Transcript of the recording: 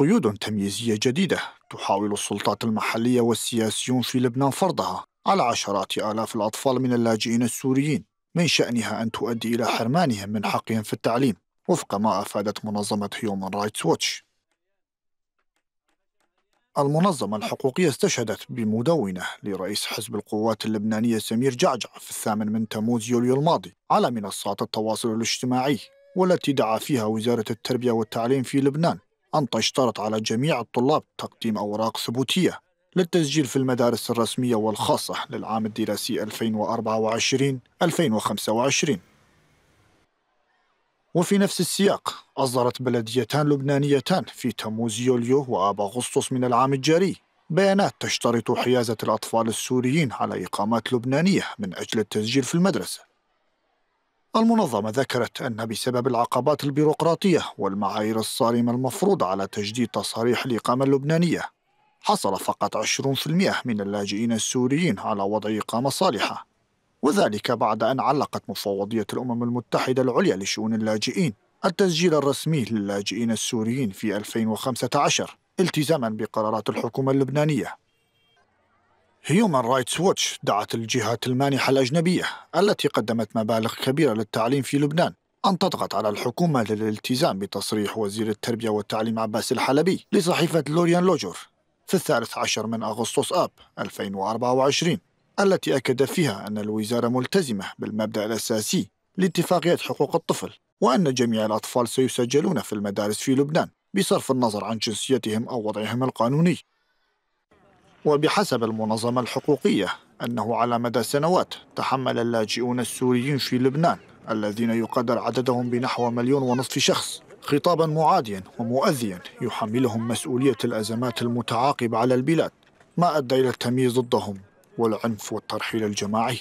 قيود تمييزية جديدة تحاول السلطات المحلية والسياسيون في لبنان فرضها على عشرات آلاف الأطفال من اللاجئين السوريين من شأنها أن تؤدي إلى حرمانهم من حقهم في التعليم وفق ما أفادت منظمة هيومن رايتس ووتش المنظمة الحقوقية استشهدت بمدونة لرئيس حزب القوات اللبنانية سمير جعجع في الثامن من تموز يوليو الماضي على منصات التواصل الاجتماعي والتي دعا فيها وزارة التربية والتعليم في لبنان أنطا اشترط على جميع الطلاب تقديم أوراق ثبوتية للتسجيل في المدارس الرسمية والخاصة للعام الدراسي 2024-2025 وفي نفس السياق أصدرت بلديتان لبنانيتان في تموز يوليو وآب أغسطس من العام الجاري بيانات تشترط حيازة الأطفال السوريين على إقامات لبنانية من أجل التسجيل في المدرسة المنظمة ذكرت أن بسبب العقبات البيروقراطية والمعايير الصارمة المفروضة على تجديد تصاريح الإقامة اللبنانية حصل فقط 20% من اللاجئين السوريين على وضع إقامة صالحة وذلك بعد أن علقت مفوضية الأمم المتحدة العليا لشؤون اللاجئين التسجيل الرسمي للاجئين السوريين في 2015 التزاما بقرارات الحكومة اللبنانية هيومان رايتس ووتش دعت الجهات المانحة الأجنبية التي قدمت مبالغ كبيرة للتعليم في لبنان أن تضغط على الحكومة للالتزام بتصريح وزير التربية والتعليم عباس الحلبي لصحيفة لوريان لوجور في الثالث عشر من أغسطس آب 2024 التي أكد فيها أن الوزارة ملتزمة بالمبدأ الأساسي لاتفاقية حقوق الطفل وأن جميع الأطفال سيسجلون في المدارس في لبنان بصرف النظر عن جنسيتهم أو وضعهم القانوني وبحسب المنظمة الحقوقية أنه على مدى سنوات تحمل اللاجئون السوريين في لبنان الذين يقدر عددهم بنحو مليون ونصف شخص خطابا معاديا ومؤذيا يحملهم مسؤولية الأزمات المتعاقبة على البلاد ما أدى إلى التمييز ضدهم والعنف والترحيل الجماعي